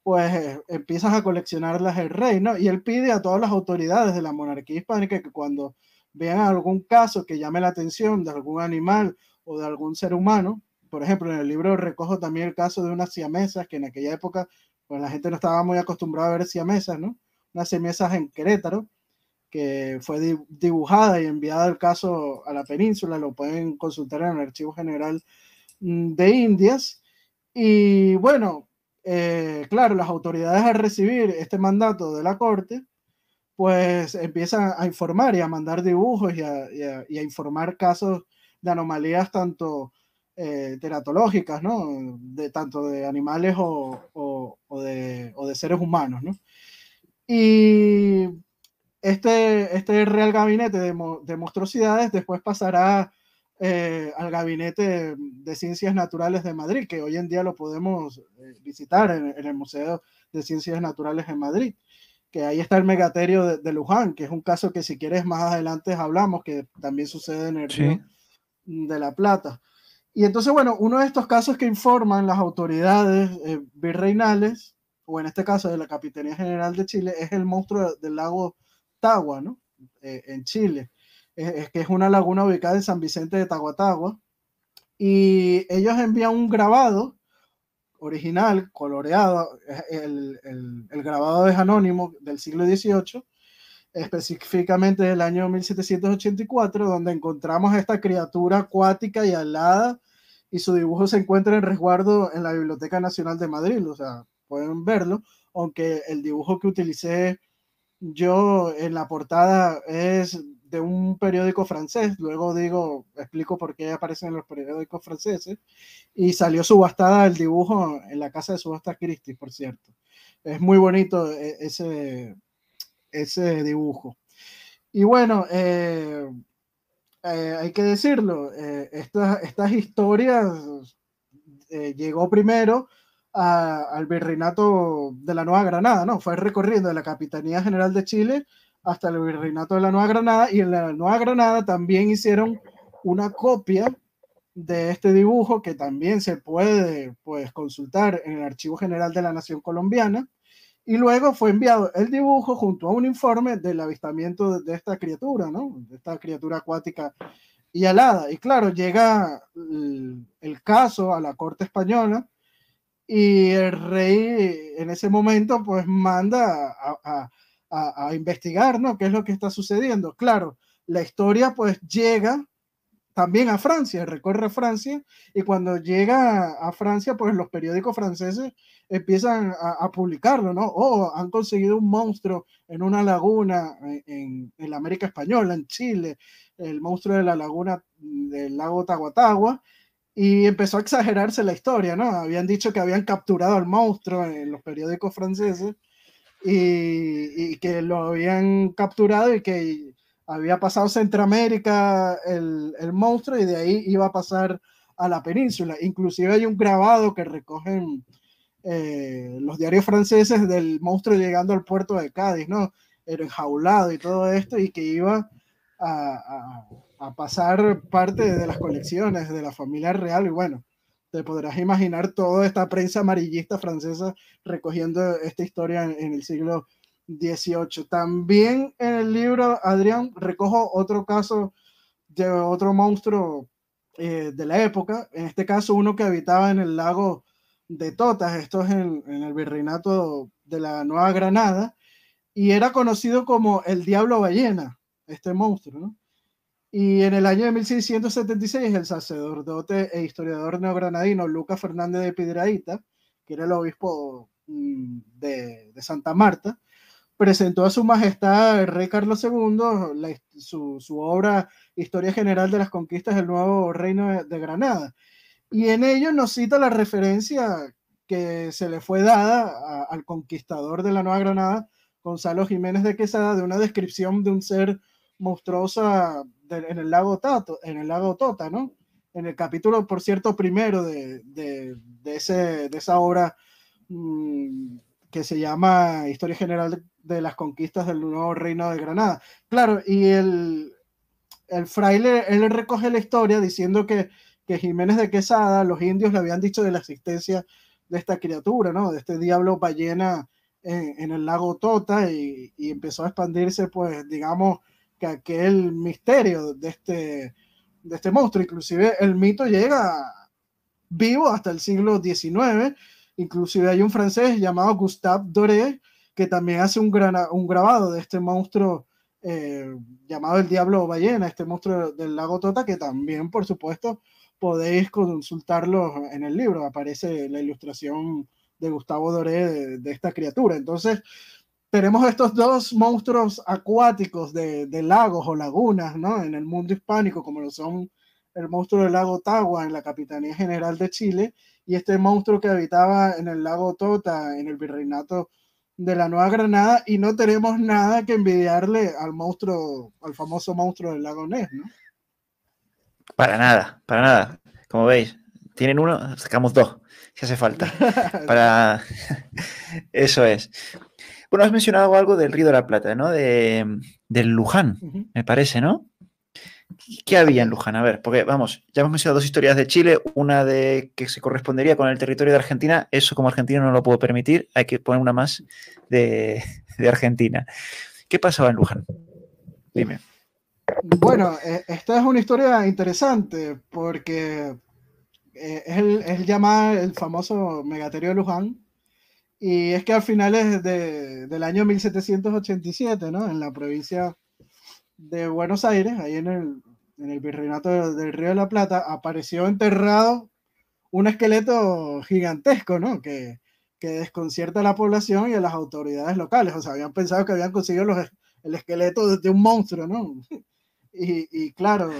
pues eh, empiezas a coleccionarlas el rey, ¿no? Y él pide a todas las autoridades de la monarquía hispánica que cuando vean algún caso que llame la atención de algún animal o de algún ser humano, por ejemplo, en el libro recojo también el caso de unas siamesas que en aquella época, pues, la gente no estaba muy acostumbrada a ver siamesas, ¿no? una semiesa en Querétaro, que fue dibujada y enviada al caso a la península, lo pueden consultar en el Archivo General mm, de Indias. Y bueno, eh, claro, las autoridades al recibir este mandato de la Corte, pues empiezan a informar y a mandar dibujos y a, informar casos de anomalías tanto eh, teratológicas, ¿no? De, tanto de animales o de, seres humanos, ¿no? Y este, este Real Gabinete de, Monstruosidades después pasará eh, al Gabinete de Ciencias Naturales de Madrid, que hoy en día lo podemos eh, visitar en, el Museo de Ciencias Naturales en Madrid, que ahí está el megaterio de, Luján, que es un caso que si quieres más adelante hablamos, que también sucede en el de la Plata. Y entonces, bueno, uno de estos casos que informan las autoridades eh, virreinales o en este caso de la Capitanía General de Chile, es el monstruo del lago Tagua, ¿no? Eh, en Chile. Es que es una laguna ubicada en San Vicente de Taguatagua. Y ellos envían un grabado original, coloreado, el, el, el grabado es anónimo del siglo XVIII, específicamente del año 1784, donde encontramos a esta criatura acuática y alada, y su dibujo se encuentra en resguardo en la Biblioteca Nacional de Madrid. O sea, pueden verlo, aunque el dibujo que utilicé yo en la portada es de un periódico francés, luego digo, explico por qué aparecen en los periódicos franceses, y salió subastada el dibujo en la casa de subastas Christie, por cierto. Es muy bonito e-, ese, ese dibujo. Y bueno, eh, eh, hay que decirlo, eh, estas historias llegó primero al virreinato de la Nueva Granada, ¿no? Fue recorriendo de la Capitanía General de Chile hasta el virreinato de la Nueva Granada y en la Nueva Granada también hicieron una copia de este dibujo que también se puede pues, consultar en el Archivo General de la Nación Colombiana. Y luego fue enviado el dibujo junto a un informe del avistamiento de, esta criatura, ¿no? De esta criatura acuática y alada. Y claro, llega el caso a la Corte Española y el rey eh, en ese momento pues manda a, investigar, ¿no? ¿Qué es lo que está sucediendo? Claro, la historia pues llega también a Francia, recorre Francia y cuando llega a Francia pues los periódicos franceses empiezan a, publicarlo, ¿no? Oh, han conseguido un monstruo en una laguna eh, en, en la América Española, en Chile, el monstruo de la laguna mm, del lago Taguatagua y empezó a exagerarse la historia, ¿no? Habían dicho que habían capturado al monstruo en los periódicos franceses y, que lo habían capturado y que había pasado Centroamérica el, monstruo y de ahí iba a pasar a la península. Inclusive hay un grabado que recogen eh, los diarios franceses del monstruo llegando al puerto de Cádiz, ¿no? Era enjaulado y todo esto y que iba a a pasar parte de las colecciones de la familia real y bueno, te podrás imaginar toda esta prensa amarillista francesa recogiendo esta historia en, el siglo XVIII. También en el libro, Adrián, recojo otro caso de otro monstruo eh, de la época, en este caso uno que habitaba en el lago de Totas, esto es en, en el virreinato de la Nueva Granada, y era conocido como el Diablo Ballena, este monstruo, ¿no? Y en el año de 1676, el sacerdote e historiador neogranadino Lucas Fernández de Piedradita, que era el obispo mm, de, Santa Marta, presentó a su majestad el rey Carlos II su, obra Historia General de las Conquistas del Nuevo Reino de, Granada. Y en ello nos cita la referencia que se le fue dada al conquistador de la Nueva Granada, Gonzalo Jiménez de Quesada, de una descripción de un ser monstruosa en el lago Tato, en el lago Tota, ¿no? En el capítulo, por cierto, primero de, de, de ese, de esa obra mm, que se llama Historia General de las Conquistas del Nuevo Reino de Granada. Claro, y el, el fraile, él recoge la historia diciendo que, que Jiménez de Quesada, los indios le habían dicho de la existencia de esta criatura, ¿no? De este diablo ballena en, el lago Tota y, y, empezó a expandirse, pues, digamos, que aquel misterio de este, de este monstruo. Inclusive el mito llega vivo hasta el siglo XIX. Inclusive hay un francés llamado Gustave Doré que también hace un, gran, un grabado de este monstruo eh, llamado el Diablo Ballena, este monstruo del lago Tota, que también, por supuesto, podéis consultarlo en el libro. Aparece la ilustración de Gustavo Doré de esta criatura. Entonces, tenemos estos dos monstruos acuáticos de, lagos o lagunas, ¿no? En el mundo hispánico, como lo son el monstruo del lago Tagua en la Capitanía General de Chile y este monstruo que habitaba en el lago Tota, en el virreinato de la Nueva Granada, y no tenemos nada que envidiarle al monstruo, al famoso monstruo del lago Ness, ¿no? Para nada, para nada. Como veis, tienen uno, sacamos dos, si hace falta. Para... Eso es. Bueno, has mencionado algo del Río de la Plata, ¿no? De, del Luján, me parece, ¿no? ¿Qué había en Luján? A ver, porque vamos, ya hemos mencionado dos historias de Chile, una de que se correspondería con el territorio de Argentina, eso como argentino no lo puedo permitir, hay que poner una más de, Argentina. ¿Qué pasaba en Luján? Dime. Bueno, e, esta es una historia interesante porque eh, es el, es el famoso megaterio de Luján, y es que a finales de, del año 1787, ¿no? En la provincia de Buenos Aires, ahí en el, en el virreinato del, Río de la Plata, apareció enterrado un esqueleto gigantesco, ¿no? Que, que desconcierta a la población y a las autoridades locales. O sea, habían pensado que habían conseguido los, el esqueleto de, un monstruo, ¿no? Y, y, claro,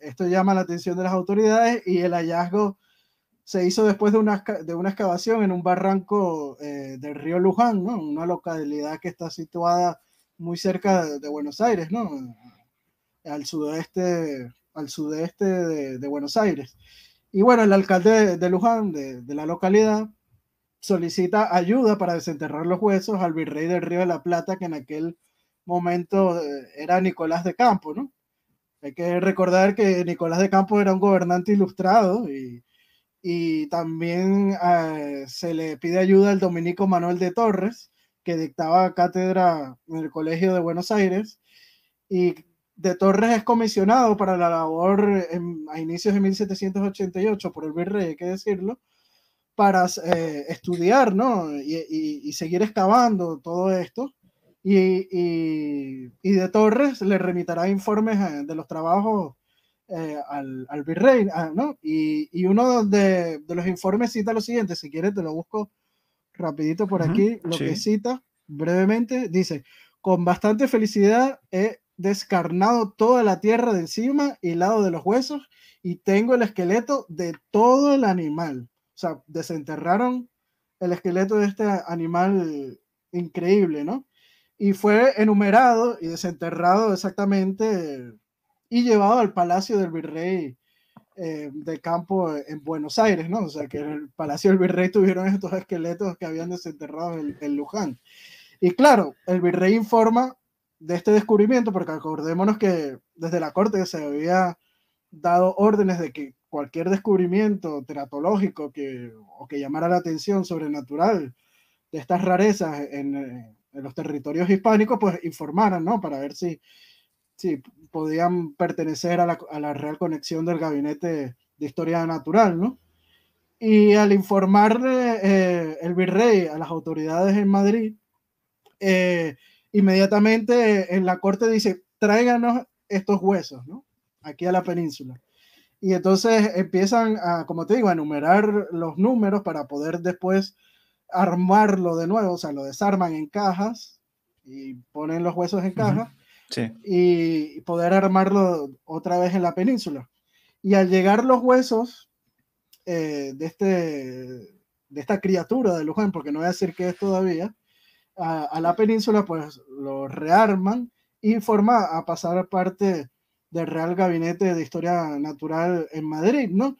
esto llama la atención de las autoridades y el hallazgo se hizo después de una, de una excavación en un barranco eh, del río Luján, ¿no? una localidad que está situada muy cerca de, Buenos Aires, ¿no? al sudeste, al de, Buenos Aires. Y bueno, el alcalde de, Luján, de, la localidad, solicita ayuda para desenterrar los huesos al virrey del río de la Plata, que en aquel momento eh, era Nicolás de Campo, ¿no? Hay que recordar que Nicolás de Campo era un gobernante ilustrado y, y también eh, se le pide ayuda al dominico Manuel de Torres, que dictaba cátedra en el Colegio de Buenos Aires, y de Torres es comisionado para la labor a inicios de 1788 por el virrey, hay que decirlo, para eh, estudiar y, seguir excavando todo esto. Y, y, de Torres le remitirá informes eh, de los trabajos eh, al, al, virrey, ah, ¿no? Y, y uno de, de, los informes cita lo siguiente, si quieres te lo busco rapidito por aquí, lo que cita brevemente, dice, con bastante felicidad he descarnado toda la tierra de encima y lado de los huesos y tengo el esqueleto de todo el animal. O sea, desenterraron el esqueleto de este animal increíble, ¿no? Y fue enumerado y desenterrado exactamente y llevado al Palacio del Virrey eh, de Campo en Buenos Aires, ¿no? O sea, que en el Palacio del Virrey tuvieron estos esqueletos que habían desenterrado en, Luján. Y claro, el Virrey informa de este descubrimiento, porque acordémonos que desde la corte se había dado órdenes de que cualquier descubrimiento teratológico que, o que llamara la atención sobrenatural de estas rarezas en, en los territorios hispánicos, pues informaran, ¿no? Para ver si sí, podían pertenecer a la, a la Real Conexión del Gabinete de Historia Natural, ¿no? Y al informar eh, el virrey a las autoridades en Madrid, eh, inmediatamente en la corte dice, tráiganos estos huesos, ¿no? Aquí a la península. Y entonces empiezan a, como te digo, a enumerar los números para poder después armarlo de nuevo, o sea, lo desarman en cajas y ponen los huesos en cajas. Y poder armarlo otra vez en la península. Y al llegar los huesos eh, de, este, de esta criatura de Luján, porque no voy a decir qué es todavía, a, la península, pues lo rearman y forma a pasar parte del Real Gabinete de Historia Natural en Madrid, ¿no?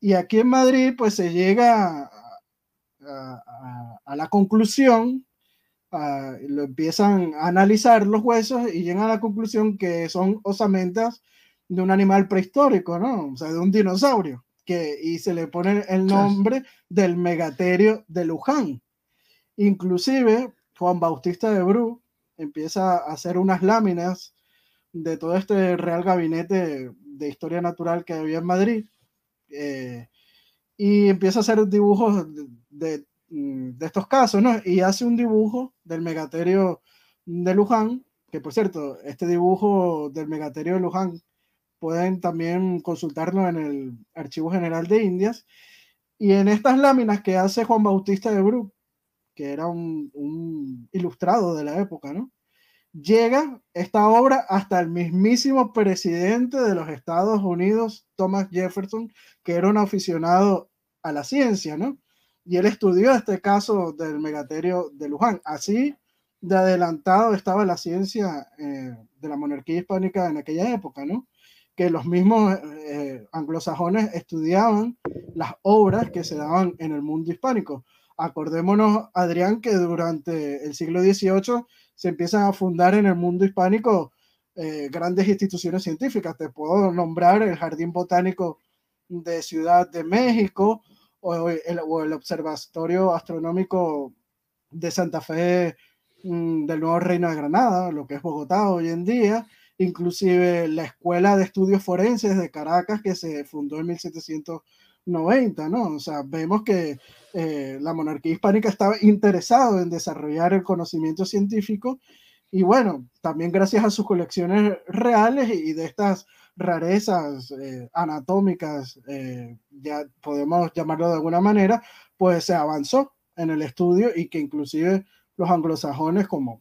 Y aquí en Madrid, pues se llega a, a la conclusión Ah, lo empiezan a analizar los huesos y llegan a la conclusión que son osamentas de un animal prehistórico, ¿no? O sea, de un dinosaurio, que, y se le pone el nombre del megaterio de Luján. Inclusive, Juan Bautista de Bru empieza a hacer unas láminas de todo este Real Gabinete de Historia Natural que había en Madrid, eh, y empieza a hacer dibujos de Mm, de estos casos, ¿no? Y hace un dibujo del megaterio de Luján, que por cierto, este dibujo del megaterio de Luján pueden también consultarlo en el Archivo General de Indias. Y en estas láminas que hace Juan Bautista de Bru, que era un, un ilustrado de la época, ¿no? Llega esta obra hasta el mismísimo presidente de los Estados Unidos, Thomas Jefferson, que era un aficionado a la ciencia, ¿no? y él estudió este caso del megaterio de Luján. Así de adelantado estaba la ciencia eh, de la monarquía hispánica en aquella época, ¿no? Que los mismos eh, anglosajones estudiaban las obras que se daban en el mundo hispánico. Acordémonos, Adrián, que durante el siglo XVIII se empiezan a fundar en el mundo hispánico eh, grandes instituciones científicas. Te puedo nombrar el Jardín Botánico de Ciudad de México, o el, Observatorio Astronómico de Santa Fe mm, del Nuevo Reino de Granada, lo que es Bogotá hoy en día, inclusive la Escuela de Estudios Forenses de Caracas que se fundó en 1790, ¿no? O sea, vemos que eh, la monarquía hispánica estaba interesada en desarrollar el conocimiento científico y bueno, también gracias a sus colecciones reales y de estas rarezas eh, anatómicas, eh, ya podemos llamarlo de alguna manera, pues se avanzó en el estudio y que inclusive los anglosajones, como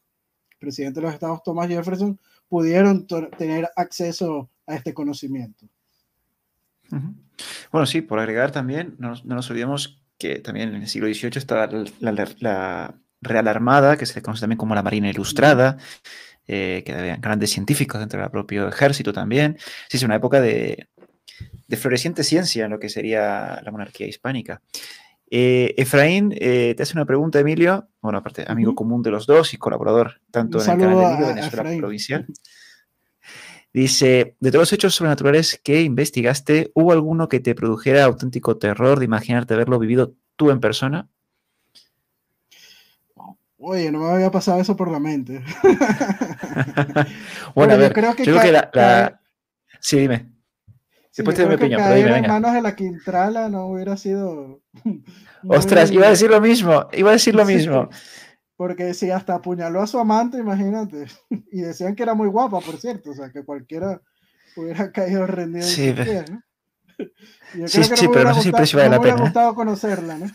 presidente de los Estados Thomas Jefferson, pudieron tener acceso a este conocimiento. Bueno, sí, por agregar también, no, nos olvidemos que también en el siglo XVIII estaba la, Real Armada, que se conoce también como la Marina Ilustrada. Eh, que habían grandes científicos dentro del propio ejército también. Sí, es una época de, floreciente ciencia en lo que sería la monarquía hispánica. Eh, Efraín, eh, te hace una pregunta, Emilio. Bueno, aparte, amigo común de los dos y colaborador tanto en el canal de Venezuela Provincial. Dice, de todos los hechos sobrenaturales que investigaste, ¿hubo alguno que te produjera auténtico terror de imaginarte haberlo vivido tú en persona? Oye, no me había pasado eso por la mente. bueno, a ver, yo creo que, la, Sí, dime. Después sí, te doy mi opinión, pero dime, venga. manos de la Quintrala no hubiera sido... Ostras, iba a decir lo mismo, iba a decir lo mismo. Porque si hasta apuñaló a su amante, imagínate. Y decían que era muy guapa, por cierto, o sea, que cualquiera hubiera caído rendido. Sí, pero... ¿no? sí, sí, pero no sé si el precio vale la pena. Me hubiera gustado conocerla, ¿no?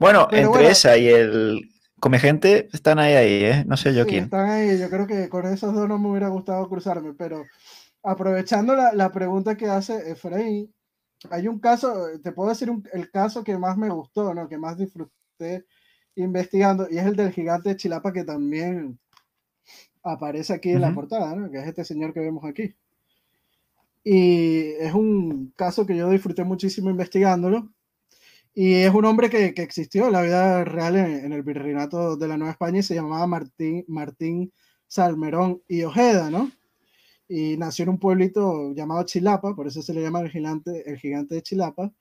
Bueno, entre esa y el Come Gente están ahí, ahí, ¿eh? No sé yo quién. Están ahí, yo creo que con esos dos no me hubiera gustado cruzarme, pero aprovechando la, pregunta que hace Efraín, hay un caso, te puedo decir el caso que más me gustó, ¿no? Que más disfruté investigando, y es el del gigante de Chilapa que también aparece aquí en la portada, ¿no? Que es este señor que vemos aquí. Y es un caso que yo disfruté muchísimo investigándolo y es un hombre que, existió en la vida real en, el virreinato de la Nueva España y se llamaba Martín, Martín Salmerón y Ojeda, ¿no? Y nació en un pueblito llamado Chilapa, por eso se le llama el gigante, el gigante de Chilapa.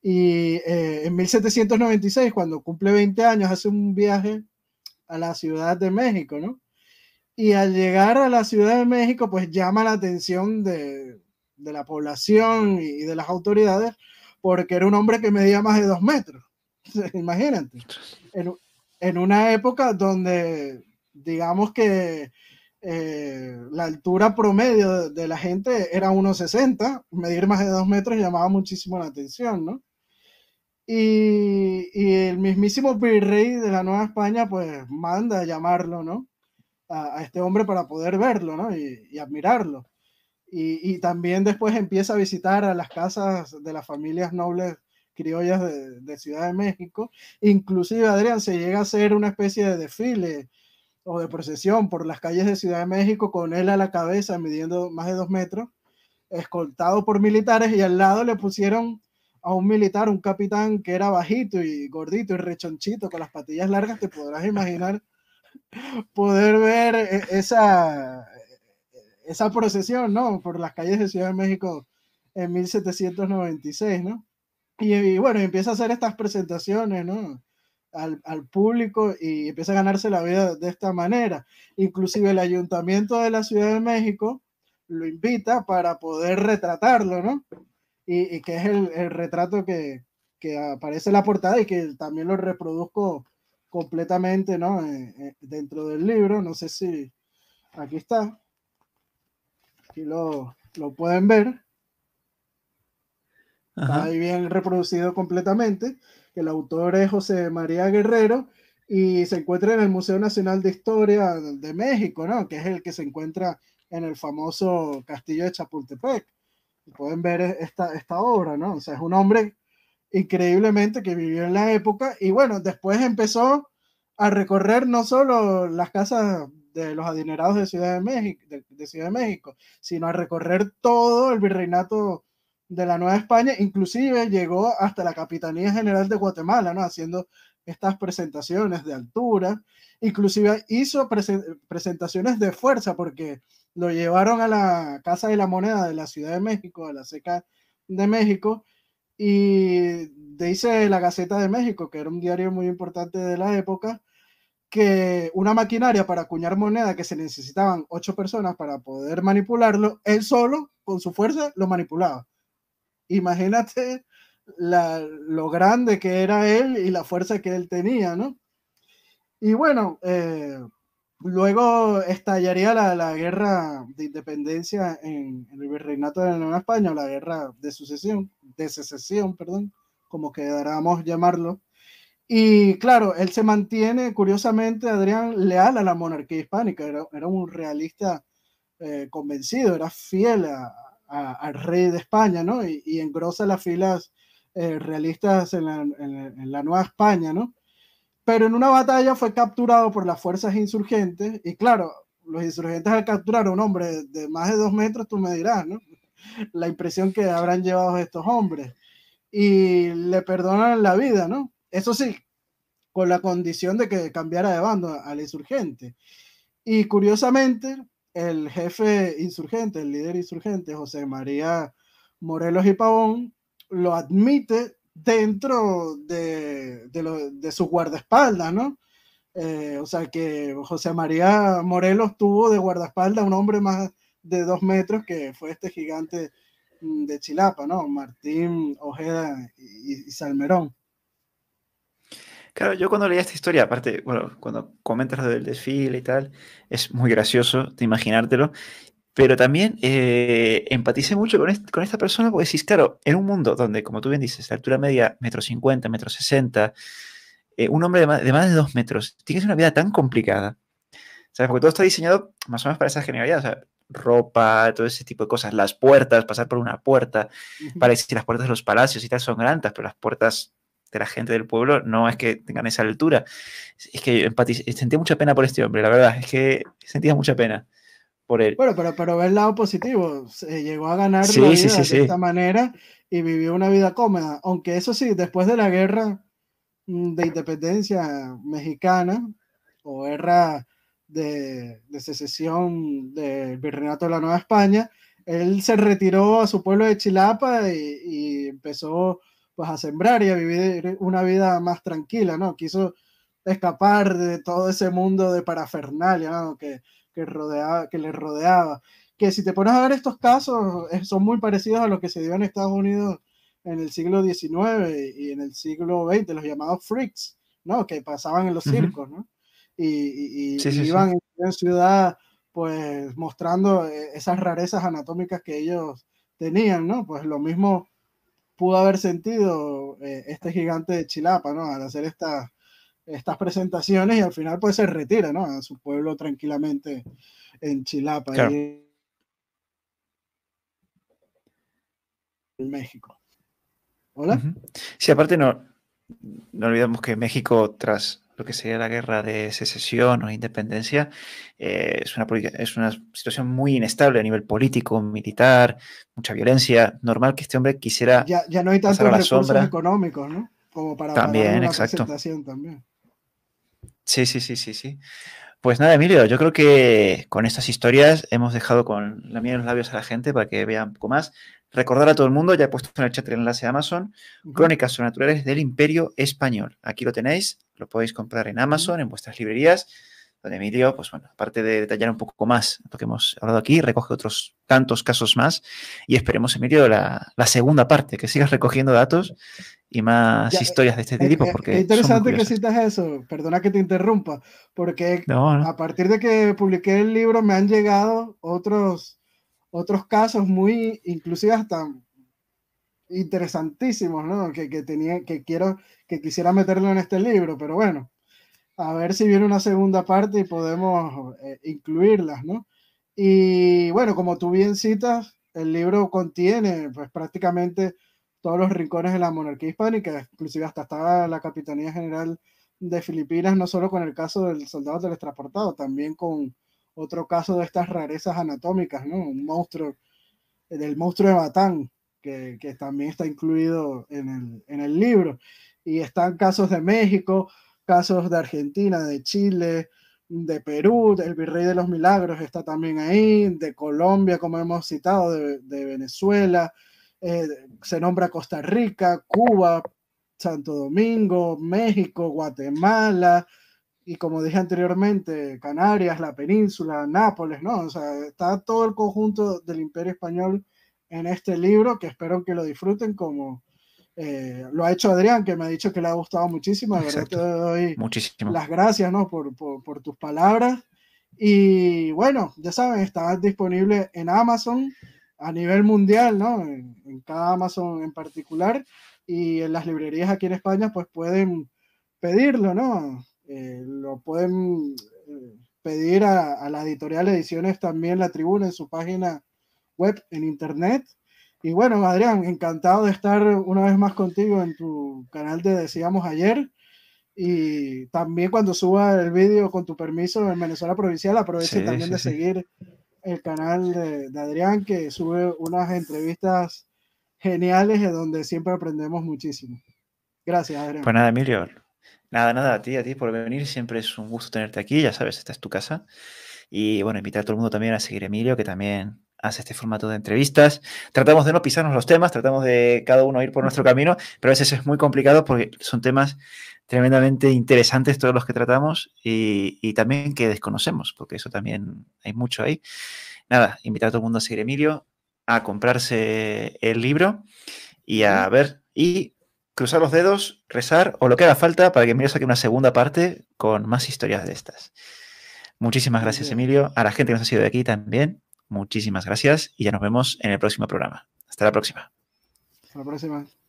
Y eh, en 1796, cuando cumple 20 años, hace un viaje a la Ciudad de México, ¿no? Y al llegar a la Ciudad de México, pues llama la atención de, de la población y de las autoridades porque era un hombre que medía más de dos metros. Imagínate. En, una época donde, digamos que eh, la altura promedio de, la gente era 1,60, medir más de dos metros llamaba muchísimo la atención, ¿no? Y, el mismísimo virrey de la Nueva España, pues manda a llamarlo, ¿no? A, este hombre para poder verlo, ¿no? y admirarlo. Y, también después empieza a visitar a las casas de las familias nobles criollas de, de, Ciudad de México. Inclusive, Adrián, se llega a hacer una especie de desfile o de procesión por las calles de Ciudad de México con él a la cabeza midiendo más de dos metros, escoltado por militares y al lado le pusieron a un militar, un capitán que era bajito y gordito y rechonchito con las patillas largas, te podrás imaginar poder ver e, esa, esa procesión, ¿no? Por las calles de Ciudad de México en 1796, ¿no? Y, bueno, empieza a hacer estas presentaciones, ¿no? Al, público y empieza a ganarse la vida de esta manera. Inclusive el ayuntamiento de la Ciudad de México lo invita para poder retratarlo, ¿no? Y, que es el, retrato que, aparece en la portada y que también lo reproduzco completamente, ¿no? Eh, eh, dentro del libro, no sé si aquí está. Aquí lo, pueden ver. Está ahí bien reproducido completamente. El autor es José María Guerrero y se encuentra en el Museo Nacional de Historia de México, ¿no? Que es el que se encuentra en el famoso castillo de Chapultepec. Pueden ver esta, esta obra, ¿no? O sea, es un hombre increíblemente que vivió en la época y bueno, después empezó a recorrer no solo las casas de los adinerados de Ciudad de, México, de, Ciudad de México, sino a recorrer todo el virreinato de la Nueva España, inclusive llegó hasta la Capitanía General de Guatemala, ¿no? Haciendo estas presentaciones de altura, inclusive hizo presentaciones de fuerza porque lo llevaron a la Casa de la Moneda de la Ciudad de México, a la Seca de México, y dice la Gaceta de México, que era un diario muy importante de la época, que una maquinaria para acuñar moneda que se necesitaban ocho personas para poder manipularlo, él solo, con su fuerza, lo manipulaba. Imagínate lo grande que era él y la fuerza que él tenía, ¿no? Y bueno, eh, luego estallaría la, guerra de independencia en, el virreinato de la Nueva España, la guerra de sucesión, de secesión, perdón, como queramos llamarlo y claro, él se mantiene, curiosamente, Adrián, leal a la monarquía hispánica, era, un realista eh, convencido, era fiel al rey de España, ¿no? Y, engrosa las filas eh, realistas en la, en la, Nueva España, ¿no? Pero en una batalla fue capturado por las fuerzas insurgentes, y claro, los insurgentes al capturar a un hombre de más de dos metros, tú me dirás, ¿no? La impresión que habrán llevado estos hombres. Y le perdonan la vida, ¿no? Eso sí, con la condición de que cambiara de bando al insurgente. Y curiosamente, el jefe insurgente, el líder insurgente, José María Morelos y Pavón, lo admite dentro de, su guardaespaldas, ¿no? Eh, o sea que José María Morelos tuvo de guardaespaldas un hombre más de dos metros que fue este gigante mm, de Chilapa, ¿no? Martín Ojeda y Salmerón. Claro, yo cuando leía esta historia, aparte, bueno, cuando comentas lo del desfile y tal, es muy gracioso de imaginártelo, pero también eh, empaticé mucho con, con, esta persona porque decís, claro, en un mundo donde, como tú bien dices, la altura media, metro cincuenta, metro sesenta, eh, un hombre de más, de dos metros, tienes una vida tan complicada, ¿sabes? Porque todo está diseñado más o menos para esa generalidad, o sea, ropa, todo ese tipo de cosas, las puertas, pasar por una puerta, para decir, las puertas de los palacios y tal son grandes, pero las puertas de la gente del pueblo no es que tengan esa altura. Es que sentía mucha pena por este hombre, la verdad, es que sentía mucha pena por él. Bueno, pero, pero ver el lado positivo, Se llegó a ganar de esta manera y vivió una vida cómoda, aunque eso sí, después de la guerra mm, de independencia mexicana o guerra de, secesión del virreinato de la Nueva España, él se retiró a su pueblo de Chilapa y, y empezó pues a sembrar y a vivir una vida más tranquila, ¿no? Quiso escapar de todo ese mundo de parafernalia que, rodeaba, que le rodeaba. Que si te pones a ver estos casos, eh, son muy parecidos a los que se dio en Estados Unidos en el siglo XIX y en el siglo XX, los llamados freaks, ¿no? Que pasaban en los circos, ¿no? Y, y, iban en ciudad, pues mostrando eh, esas rarezas anatómicas que ellos tenían, ¿no? Pues lo mismo pudo haber sentido eh, este gigante de Chilapa, ¿no? Al hacer estas presentaciones y al final pues se retira, ¿no? A su pueblo tranquilamente en Chilapa, en México. ¿Hola? Sí, aparte no, no olvidemos que México tras lo que sería la guerra de secesión o independencia, eh, es, una, es una situación muy inestable a nivel político, militar, mucha violencia. Normal que este hombre quisiera. Ya, ya no hay tantos recursos sombra. económicos, ¿no? Como para. También, exacto. También. Sí, sí, sí, sí, sí. Pues nada, Emilio, yo creo que con estas historias hemos dejado con la mía en los labios a la gente para que vea un poco más. Recordar a todo el mundo, ya he puesto en el chat el enlace de Amazon, Crónicas Sobrenaturales del Imperio Español. Aquí lo tenéis, lo podéis comprar en Amazon, en vuestras librerías, donde Emilio, pues bueno, aparte de detallar un poco más lo que hemos hablado aquí, recoge otros tantos casos más y esperemos, Emilio, la segunda parte, que sigas recogiendo datos y más historias de este eh, tipo. Eh, porque es eh, interesante que citas eso, perdona que te interrumpa, porque a partir de que publiqué el libro me han llegado otros, otros casos muy, inclusive hasta interesantísimos, ¿no? Que, que, tenía, que, quiero, que quisiera meterlo en este libro, pero bueno, a ver si viene una segunda parte y podemos incluirlas, ¿no? Y bueno, como tú bien citas, el libro contiene pues prácticamente todos los rincones de la monarquía hispánica, inclusive hasta estaba la Capitanía General de Filipinas, no solo con el caso del soldado teletransportado, también con otro caso de estas rarezas anatómicas, ¿no? Un monstruo, eh, del monstruo de Batán, que, también está incluido en el, libro. Y están casos de México, casos de Argentina, de Chile, de Perú, el Virrey de los Milagros está también ahí, de Colombia, como hemos citado, de, de Venezuela, eh, se nombra Costa Rica, Cuba, Santo Domingo, México, Guatemala, y como dije anteriormente, Canarias, la península, Nápoles, ¿no? O sea, está todo el conjunto del imperio español en este libro que espero que lo disfruten como eh, lo ha hecho Adrián, que me ha dicho que le ha gustado muchísimo. De verdad te doy las gracias, ¿no? Por, por tus palabras. Y bueno, ya saben, está disponible en Amazon a nivel mundial, ¿no? En, cada Amazon en particular y en las librerías aquí en España, pues pueden pedirlo, ¿no? Eh, lo pueden eh, pedir a, la editorial Ediciones también La Tribuna en su página web en internet. Y bueno, Adrián, encantado de estar una vez más contigo en tu canal de Decíamos Ayer. Y también cuando suba el vídeo con tu permiso en Venezuela Provincial, aproveche también de seguir el canal de, Adrián, que sube unas entrevistas geniales de donde siempre aprendemos muchísimo. Gracias, Adrián. Pues nada, Emilio. Nada, nada, a ti, a ti por venir. Siempre es un gusto tenerte aquí, ya sabes, esta es tu casa. Y bueno, invitar a todo el mundo también a seguir Emilio, que también hace este formato de entrevistas. Tratamos de no pisarnos los temas, tratamos de cada uno ir por nuestro camino, pero a veces es muy complicado porque son temas tremendamente interesantes todos los que tratamos y, también que desconocemos, porque eso también hay mucho ahí. Nada, invitar a todo el mundo a seguir Emilio, a comprarse el libro y a ver y cruzar los dedos, rezar o lo que haga falta para que Emilio saque una segunda parte con más historias de estas. Muchísimas gracias, Emilio. A la gente que nos ha sido de aquí también. Muchísimas gracias y ya nos vemos en el próximo programa. Hasta la próxima. Hasta la próxima.